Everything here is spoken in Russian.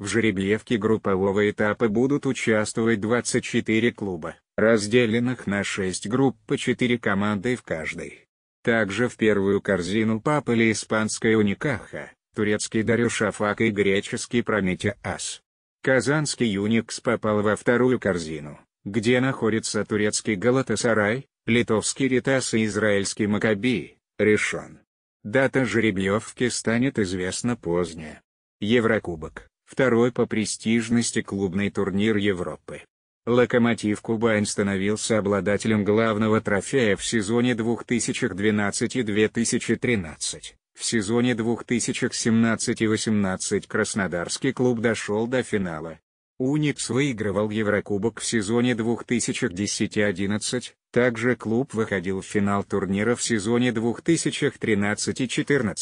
В жеребьевке группового этапа будут участвовать 24 клуба, разделенных на 6 групп по 4 команды в каждой. Также в первую корзину попали испанская Уникаха, турецкий Дарю Шафак и греческий Прометеас. Казанский Юникс попал во вторую корзину, где находится турецкий Галатасарай, литовский Ритас и израильский Макаби, решен. Дата жеребьевки станет известна позднее. Еврокубок второй по престижности клубный турнир Европы. «Локомотив Кубань» становился обладателем главного трофея в сезоне 2012-2013. В сезоне 2017-18 Краснодарский клуб дошел до финала. «Уникс» выигрывал Еврокубок в сезоне 2010-11, также клуб выходил в финал турнира в сезоне 2013-14.